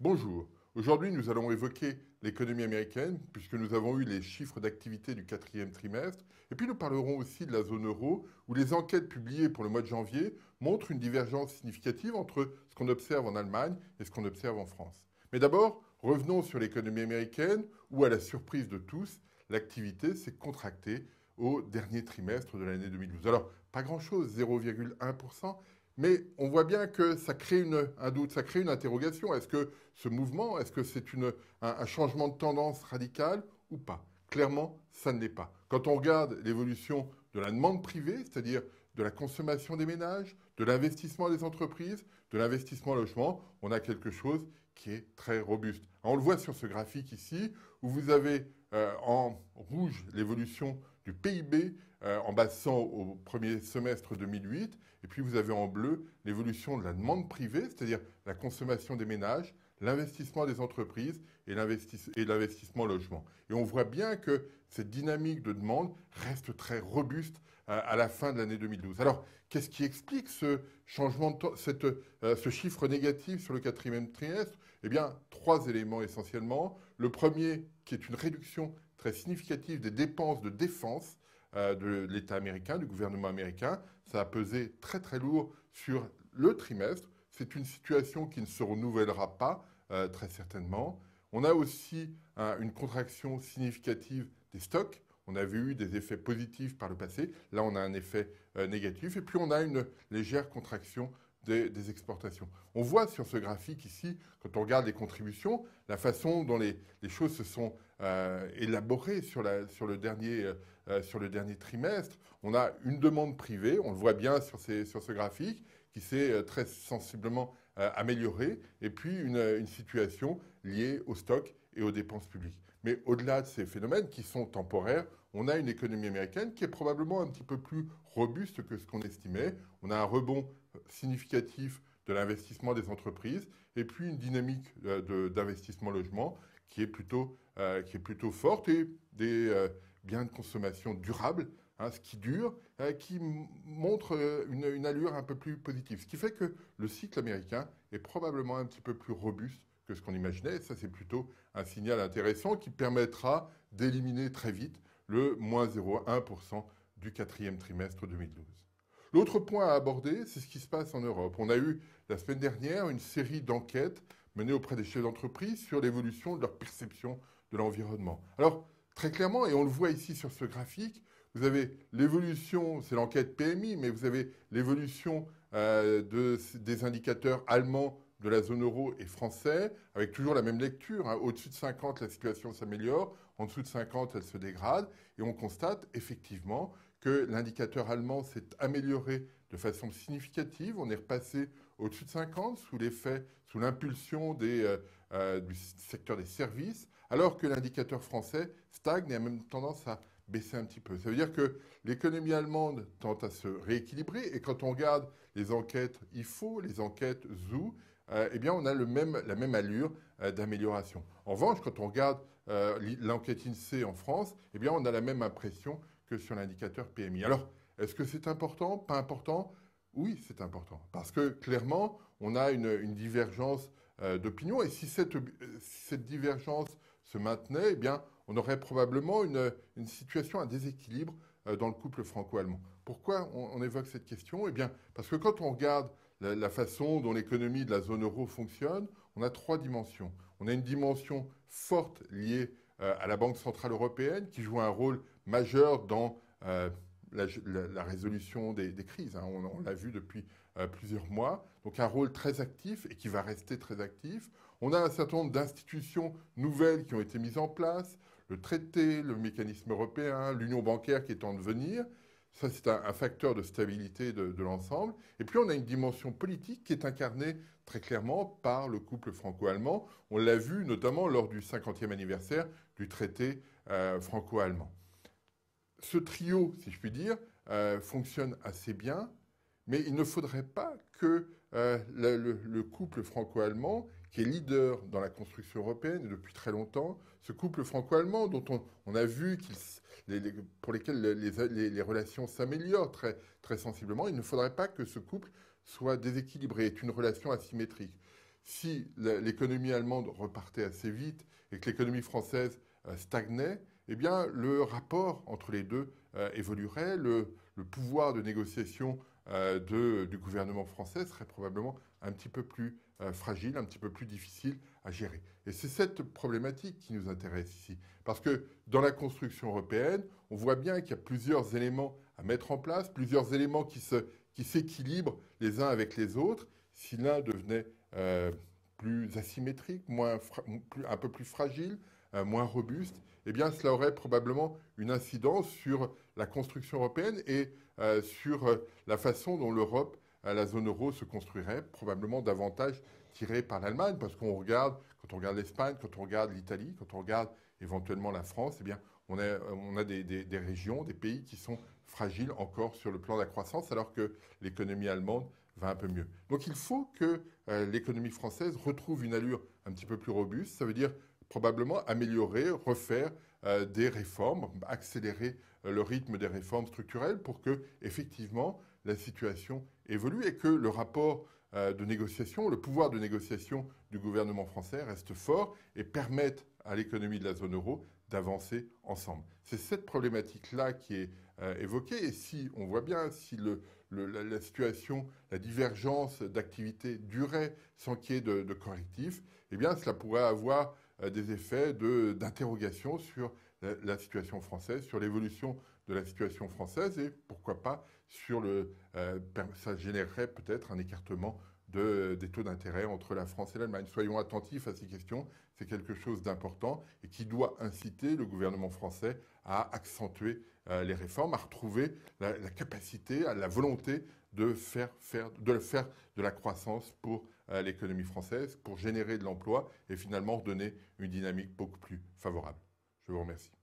Bonjour. Aujourd'hui, nous allons évoquer l'économie américaine, puisque nous avons eu les chiffres d'activité du quatrième trimestre. Et puis, nous parlerons aussi de la zone euro, où les enquêtes publiées pour le mois de janvier montrent une divergence significative entre ce qu'on observe en Allemagne et ce qu'on observe en France. Mais d'abord, revenons sur l'économie américaine, où, à la surprise de tous, l'activité s'est contractée au dernier trimestre de l'année 2012. Alors, pas grand-chose, 0,1%, mais on voit bien que ça crée une, un doute, ça crée une interrogation. Est-ce que ce mouvement, est-ce que c'est un, un changement de tendance radical ou pas Clairement, ça ne l'est pas. Quand on regarde l'évolution de la demande privée, c'est-à-dire de la consommation des ménages, de l'investissement des entreprises, de l'investissement logement, on a quelque chose qui est très robuste. on le voit sur ce graphique ici, où vous avez euh, en rouge l'évolution du PIB euh, en basant au premier semestre 2008, et puis vous avez en bleu l'évolution de la demande privée, c'est-à-dire la consommation des ménages, l'investissement des entreprises et l'investissement logement. Et on voit bien que cette dynamique de demande reste très robuste à la fin de l'année 2012. Alors, qu'est-ce qui explique ce changement de euh, ce chiffre négatif sur le quatrième trimestre Eh bien, trois éléments essentiellement. Le premier, qui est une réduction très significative des dépenses de défense euh, de l'État américain, du gouvernement américain. Ça a pesé très très lourd sur le trimestre. C'est une situation qui ne se renouvellera pas euh, très certainement. On a aussi une contraction significative des stocks on avait eu des effets positifs par le passé. Là, on a un effet euh, négatif. Et puis, on a une légère contraction des, exportations. On voit sur ce graphique ici, quand on regarde les contributions, la façon dont les, choses se sont euh, élaborées euh, sur, le dernier, trimestre. On a une demande privée, on le voit bien sur, ce graphique, qui s'est très sensiblement améliorée, et puis une, une situation liée au stock et aux dépenses publiques. Mais au-delà de ces phénomènes qui sont temporaires, on a une économie américaine qui est probablement un petit peu plus robuste que ce qu'on estimait. On a un rebond euh, significatif de l'investissement des entreprises et puis une dynamique euh, d'investissement logement euh, qui est plutôt, forte et des biens de consommation durables, hein, ce qui dure, qui montre une allure un peu plus positive. Ce qui fait que le cycle américain est probablement un petit peu plus robuste que ce qu'on imaginait. Ça, c'est plutôt un signal intéressant qui permettra d'éliminer très vite le moins 0,1% du quatrième trimestre 2012. L'autre point à aborder, c'est ce qui se passe en Europe. On a eu la semaine dernière une série d'enquêtes menées auprès des chefs d'entreprise sur l'évolution de leur perception de l'environnement. Alors, très clairement, et on le voit ici sur ce graphique, vous avez l'évolution, c'est l'enquête PMI, mais vous avez l'évolution euh, des indicateurs allemands de la zone euro et français, avec toujours la même lecture. Hein. Au-dessus de 50, la situation s'améliore, en dessous de 50, elle se dégrade, et on constate effectivement que l'indicateur allemand s'est amélioré de façon significative. On est repassé au-dessus de 50 sous l'effet, sous l'impulsion euh, euh, du secteur des services, alors que l'indicateur français stagne et a même tendance à baisser un petit peu. Ça veut dire que l'économie allemande tente à se rééquilibrer et quand on regarde les enquêtes IFO, les enquêtes ZOO, euh, eh bien, on a la même allure euh, d'amélioration. En revanche, quand on regarde euh, l'enquête INSEE en France, eh bien, on a la même impression que sur l'indicateur PMI. Alors, est-ce que c'est important Pas important Oui, c'est important. Parce que clairement, on a une, divergence d'opinion. Et si cette, divergence se maintenait, eh bien, on aurait probablement une, situation, un déséquilibre dans le couple franco-allemand. Pourquoi on, évoque cette question Eh bien, parce que quand on regarde la, façon dont l'économie de la zone euro fonctionne, on a trois dimensions. On a une dimension forte liée euh, à la Banque Centrale Européenne qui joue un rôle majeur dans euh, la, résolution des, crises. Hein. On, l'a vu depuis euh, plusieurs mois. Donc un rôle très actif et qui va rester très actif. On a un certain nombre d'institutions nouvelles qui ont été mises en place. Le traité, le mécanisme européen, l'union bancaire qui est en devenir. Ça, c'est un, facteur de stabilité de, l'ensemble. Et puis, on a une dimension politique qui est incarnée très clairement par le couple franco-allemand. On l'a vu notamment lors du 50e anniversaire du traité euh, franco-allemand. Ce trio, si je puis dire, euh, fonctionne assez bien, mais il ne faudrait pas que euh, le, couple franco-allemand qui est leader dans la construction européenne depuis très longtemps, ce couple franco-allemand dont on, a vu qu'il, pour lesquels les, relations s'améliorent très, très sensiblement, il ne faudrait pas que ce couple soit déséquilibré, est une relation asymétrique. Si l'économie allemande repartait assez vite et que l'économie française euh, stagnait, eh bien, le rapport entre les deux euh, évoluerait, le, pouvoir de négociation euh, de, du gouvernement français serait probablement un petit peu plus euh, fragile, un petit peu plus difficile à gérer. Et c'est cette problématique qui nous intéresse ici. Parce que dans la construction européenne, on voit bien qu'il y a plusieurs éléments à mettre en place, plusieurs éléments qui, s'équilibrent les uns avec les autres. Si l'un devenait euh, plus asymétrique, un peu plus fragile, moins robuste, eh bien cela aurait probablement une incidence sur la construction européenne et euh, sur euh, la façon dont l'Europe, euh, la zone euro, se construirait, probablement davantage tirée par l'Allemagne, parce qu'on regarde, quand on regarde l'Espagne, quand on regarde l'Italie, quand on regarde éventuellement la France, eh bien, on a, des, régions, des pays qui sont fragiles encore sur le plan de la croissance, alors que l'économie allemande va un peu mieux. Donc il faut que l'économie française retrouve une allure un petit peu plus robuste. Ça veut dire probablement améliorer, refaire euh, des réformes, accélérer euh, le rythme des réformes structurelles pour que, effectivement, la situation évolue et que le rapport euh, de négociation, le pouvoir de négociation du gouvernement français reste fort et permette à l'économie de la zone euro d'avancer ensemble. C'est cette problématique-là qui est évoquée et si on voit bien, si la, situation, la divergence d'activité durait sans qu'il y ait de, de correctif, eh bien cela pourrait avoir euh, des effets d'interrogation sur la, situation française, sur l'évolution de la situation française et pourquoi pas sur le. Euh, ben, ça générerait peut-être un écartement des taux d'intérêt entre la France et l'Allemagne. Soyons attentifs à ces questions, c'est quelque chose d'important et qui doit inciter le gouvernement français à accentuer euh, les réformes, à retrouver la, capacité, à la volonté de faire, faire, de faire de la croissance pour à l'économie française pour générer de l'emploi et finalement redonner une dynamique beaucoup plus favorable. Je vous remercie.